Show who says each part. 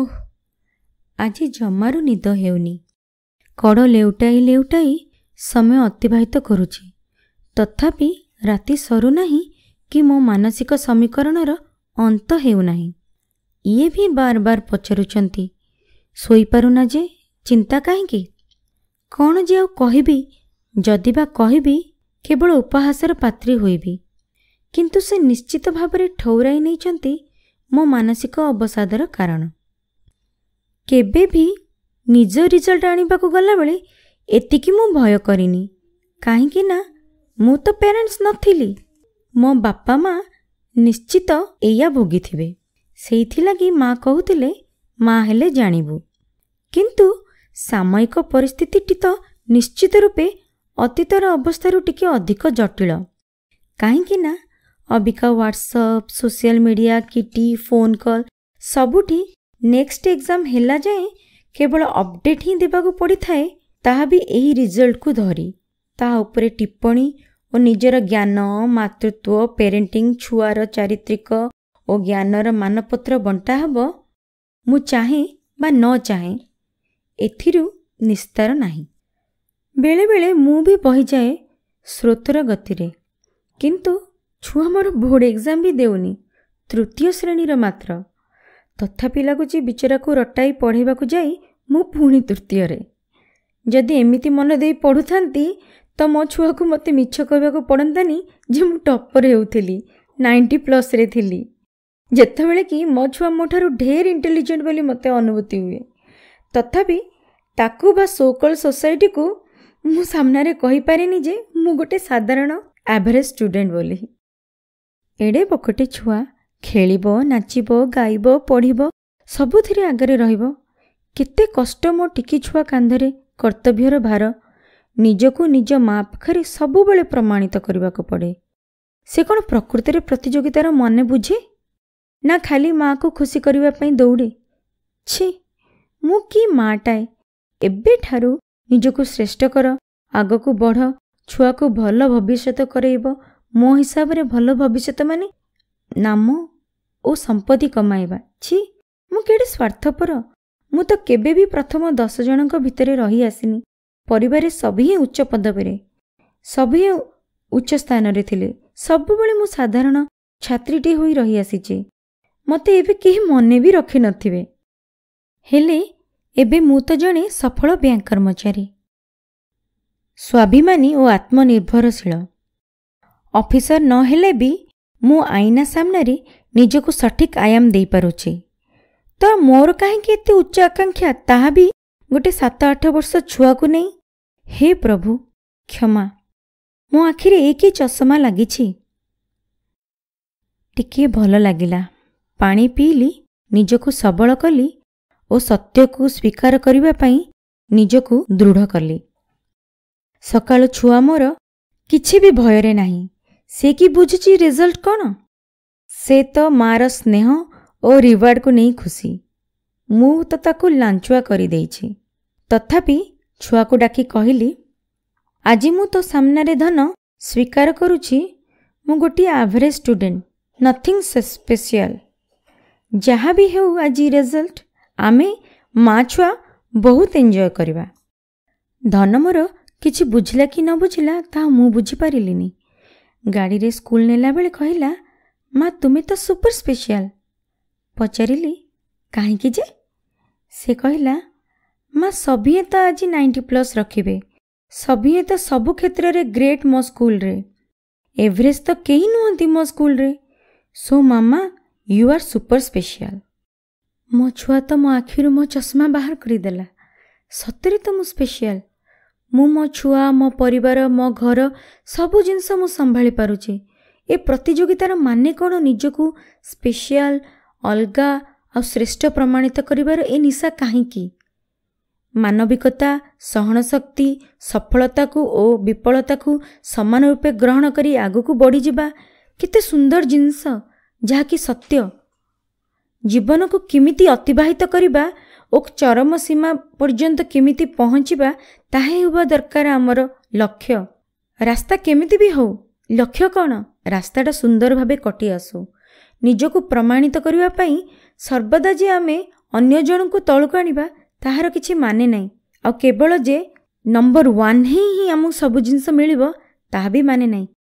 Speaker 1: ଓହ୍ ଆଜି ଜମାରୁ ନିଦ ହେଉନି କଡ଼ ଲେଉଟାଇ ଲେଉଟାଇ ସମୟ ଅତିବାହିତ କରୁଛି ତଥାପି ରାତି ସରୁନାହିଁ କି ମୋ ମାନସିକ ସମୀକରଣର ଅନ୍ତ ହେଉନାହିଁ ଇଏ ବି ବାର ବାର ପଚାରୁଛନ୍ତି ଶୋଇପାରୁନା ଯେ ଚିନ୍ତା କାହିଁକି କ'ଣ ଯେ ଆଉ କହିବି ଯଦି ବା କହିବି କେବଳ ଉପହାସର ପାତ୍ରୀ ହୋଇବି କିନ୍ତୁ ସେ ନିଶ୍ଚିତ ଭାବରେ ଠଉରାଇ ନେଇଛନ୍ତି ମୋ ମାନସିକ ଅବସାଦର କାରଣ କେବେ ବି ନିଜ ରିଜଲ୍ଟ ଆଣିବାକୁ ଗଲାବେଳେ ଏତିକି ମୁଁ ଭୟ କରିନି କାହିଁକିନା ମୁଁ ତ ପ୍ୟାରେଣ୍ଟସ୍ ନଥିଲି ମୋ ବାପା ମା' ନିଶ୍ଚିତ ଏଇଆ ଭୋଗିଥିବେ ସେଇଥିଲାଗି ମା' କହୁଥିଲେ ମା' ହେଲେ ଜାଣିବୁ କିନ୍ତୁ ସାମୟିକ ପରିସ୍ଥିତିଟି ତ ନିଶ୍ଚିତ ରୂପେ ଅତୀତର ଅବସ୍ଥାରୁ ଟିକିଏ ଅଧିକ ଜଟିଳ କାହିଁକିନା ଅବିକା ହ୍ୱାଟ୍ସଅପ୍ ସୋସିଆଲ୍ ମିଡ଼ିଆ କିଟି ଫୋନ୍ କଲ୍ ସବୁଠି ନେକ୍ସଟ ଏକ୍ଜାମ୍ ହେଲା ଯାଏଁ କେବଳ ଅପଡ଼େଟ୍ ହିଁ ଦେବାକୁ ପଡ଼ିଥାଏ ତାହା ବି ଏହି ରିଜଲ୍ଟକୁ ଧରି ତାହା ଉପରେ ଟିପ୍ପଣୀ ଓ ନିଜର ଜ୍ଞାନ ମାତୃତ୍ୱ ପ୍ୟାରେଣ୍ଟିଂ ଛୁଆର ଚାରିତ୍ରିକ ଓ ଜ୍ଞାନର ମାନପତ୍ର ବଣ୍ଟା ହେବ ମୁଁ ଚାହେଁ ବା ନ ଚାହେଁ ଏଥିରୁ ନିସ୍ତାର ନାହିଁ ବେଳେବେଳେ ମୁଁ ବି ବହିଯାଏ ସ୍ରୋତର ଗତିରେ କିନ୍ତୁ ଛୁଆ ମୋର ବୋର୍ଡ଼ ଏକ୍ଜାମ୍ ବି ଦେଉନି ତୃତୀୟ ଶ୍ରେଣୀର ମାତ୍ର ତଥାପି ଲାଗୁଛି ବିଚରାକୁ ରଟାଇ ପଢ଼େଇବାକୁ ଯାଇ ମୁଁ ପୁଣି ତୃତୀୟରେ ଯଦି ଏମିତି ମନ ଦେଇ ପଢ଼ୁଥାନ୍ତି ତ ମୋ ଛୁଆକୁ ମୋତେ ମିଛ କହିବାକୁ ପଡ଼ନ୍ତାନି ଯେ ମୁଁ ଟପର୍ ହେଉଥିଲି ନାଇଣ୍ଟି ପ୍ଲସ୍ରେ ଥିଲି ଯେତେବେଳେ କି ମୋ ଛୁଆ ମୋ ଠାରୁ ଢେର ଇଣ୍ଟେଲିଜେଣ୍ଟ ବୋଲି ମୋତେ ଅନୁଭୂତି ହୁଏ ତଥାପି ତାକୁ ବା ସୋକଳ ସୋସାଇଟିକୁ ମୁଁ ସାମ୍ନାରେ କହିପାରେନି ଯେ ମୁଁ ଗୋଟେ ସାଧାରଣ ଆଭରେଜ୍ ଷ୍ଟୁଡ଼େଣ୍ଟ ବୋଲି ଏଡ଼େ ପକଟେ ଛୁଆ ଖେଳିବ ନାଚିବ ଗାଇବ ପଢ଼ିବ ସବୁଥିରେ ଆଗରେ ରହିବ କେତେ କଷ୍ଟ ମୋ ଟିକି ଛୁଆ କାନ୍ଧରେ କର୍ତ୍ତବ୍ୟର ଭାର ନିଜକୁ ନିଜ ମା ପାଖରେ ସବୁବେଳେ ପ୍ରମାଣିତ କରିବାକୁ ପଡ଼େ ସେ କ'ଣ ପ୍ରକୃତିରେ ପ୍ରତିଯୋଗିତାର ମନେ ବୁଝେ ନା ଖାଲି ମା'କୁ ଖୁସି କରିବା ପାଇଁ ଦୌଡ଼େ ଛି ମୁଁ କି ମାଆଟାଏ ଏବେଠାରୁ ନିଜକୁ ଶ୍ରେଷ୍ଠ କର ଆଗକୁ ବଢ଼ ଛୁଆକୁ ଭଲ ଭବିଷ୍ୟତ କରେଇବ ମୋ ହିସାବରେ ଭଲ ଭବିଷ୍ୟତ ମାନେ ନାମ ଓ ସମ୍ପତ୍ତି କମାଇବା ଛି ମୁଁ କେଡ଼େ ସ୍ୱାର୍ଥପର ମୁଁ ତ କେବେ ବି ପ୍ରଥମ ଦଶ ଜଣଙ୍କ ଭିତରେ ରହିଆସିନି ପରିବାରରେ ସବୁ ହିଁ ଉଚ୍ଚ ପଦବୀରେ ସବୁ ହିଁ ଉଚ୍ଚ ସ୍ଥାନରେ ଥିଲେ ସବୁବେଳେ ମୁଁ ସାଧାରଣ ଛାତ୍ରୀଟିଏ ହୋଇ ରହିଆସିଛି ମୋତେ ଏବେ କେହି ମନେ ବି ରଖିନଥିବେ ହେଲେ ଏବେ ମୁଁ ତ ଜଣେ ସଫଳ ବ୍ୟାଙ୍କ କର୍ମଚାରୀ ସ୍ୱାଭିମାନୀ ଓ ଆତ୍ମନିର୍ଭରଶୀଳ ଅଫିସର ନ ହେଲେ ବି ମୁଁ ଆଇନା ସାମ୍ନାରେ ନିଜକୁ ସଠିକ୍ ଆୟାମ ଦେଇପାରୁଛି ତ ମୋର କାହିଁକି ଏତେ ଉଚ୍ଚ ଆକାଂକ୍ଷା ତାହା ବି ଗୋଟିଏ ସାତ ଆଠ ବର୍ଷ ଛୁଆକୁ ନେଇ ହେ ପ୍ରଭୁ କ୍ଷମା ମୋ ଆଖିରେ ଏକ ଚଷମା ଲାଗିଛି ଟିକିଏ ଭଲ ଲାଗିଲା ପାଣି ପିଇଲି ନିଜକୁ ସବଳ କଲି ଓ ସତ୍ୟକୁ ସ୍ୱୀକାର କରିବା ପାଇଁ ନିଜକୁ ଦୃଢ଼ କଲି ସକାଳୁ ଛୁଆ ମୋର କିଛି ବି ଭୟରେ ନାହିଁ ସେ କି ବୁଝୁଛି ରେଜଲ୍ଟ କ'ଣ ସେ ତ ମା'ର ସ୍ନେହ ଓ ରିୱାର୍ଡ଼କୁ ନେଇ ଖୁସି ମୁଁ ତ ତାକୁ ଲାଞ୍ଚୁଆ କରିଦେଇଛି ତଥାପି ଛୁଆକୁ ଡାକି କହିଲି ଆଜି ମୁଁ ତୋ ସାମ୍ନାରେ ଧନ ସ୍ୱୀକାର କରୁଛି ମୁଁ ଗୋଟିଏ ଆଭରେଜ୍ ଷ୍ଟୁଡେଣ୍ଟ ନଥିଙ୍ଗ ସ୍ପେସିଆଲ ଯାହା ବି ହେଉ ଆଜି ରେଜଲ୍ଟ ଆମେ ମା ଛୁଆ ବହୁତ ଏନ୍ଜୟ କରିବା ଧନ ମୋର କିଛି ବୁଝିଲା କି ନ ବୁଝିଲା ତାହା ମୁଁ ବୁଝିପାରିଲିନି ଗାଡ଼ିରେ ସ୍କୁଲ ନେଲାବେଳେ କହିଲା ମା' ତୁମେ ତ ସୁପର ସ୍ପେଶିଆଲ ପଚାରିଲି କାହିଁକି ଯେ ସେ କହିଲା ମା' ସଭିଏ ତ ଆଜି ନାଇଣ୍ଟି ପ୍ଲସ୍ ରଖିବେ ସଭିଏ ତ ସବୁ କ୍ଷେତ୍ରରେ ଗ୍ରେଟ୍ ମୋ ସ୍କୁଲରେ ଏଭରେଜ୍ ତ କେହି ନୁହନ୍ତି ମୋ ସ୍କୁଲରେ so mama you are super special ମୋ ଛୁଆ ତ ମୋ ଆଖିରୁ ମୋ ଚଷମା ବାହାର କରିଦେଲା ସତରେ ତ ମୁଁ ସ୍ପେଶିଆଲ ମୁଁ ମୋ ଛୁଆ ମୋ ପରିବାର ମୋ ଘର ସବୁ ଜିନିଷ ମୁଁ ସମ୍ଭାଳି ପାରୁଛି ଏ ପ୍ରତିଯୋଗିତାର ମାନେ କ'ଣ ନିଜକୁ ସ୍ପେଶିଆଲ ଅଲଗା ଆଉ ଶ୍ରେଷ୍ଠ ପ୍ରମାଣିତ କରିବାର ଏ ନିଶା କାହିଁକି ମାନବିକତା ସହନଶକ୍ତି ସଫଳତାକୁ ଓ ବିଫଳତାକୁ ସମାନ ରୂପେ ଗ୍ରହଣ କରି ଆଗକୁ ବଢ଼ିଯିବା କେତେ ସୁନ୍ଦର ଜିନିଷ ଯାହାକି ସତ୍ୟ ଜୀବନକୁ କେମିତି ଅତିବାହିତ କରିବା ଓ ଚରମ ସୀମା ପର୍ଯ୍ୟନ୍ତ କେମିତି ପହଞ୍ଚିବା ତାହା ହେବା ଦରକାର ଆମର ଲକ୍ଷ୍ୟ ରାସ୍ତା କେମିତି ବି ହେଉ ଲକ୍ଷ୍ୟ କ'ଣ ରାସ୍ତାଟା ସୁନ୍ଦର ଭାବେ କଟି ଆସୁ ନିଜକୁ ପ୍ରମାଣିତ କରିବା ପାଇଁ ସର୍ବଦା ଯେ ଆମେ ଅନ୍ୟ ଜଣଙ୍କୁ ତଳକୁ ଆଣିବା ତାହାର କିଛି ମାନେ ନାହିଁ ଆଉ କେବଳ ଯେ ନମ୍ବର ୱାନ୍ ହିଁ ହିଁ ଆମକୁ ସବୁ ଜିନିଷ ମିଳିବ ତାହା ବି ମାନେ ନାହିଁ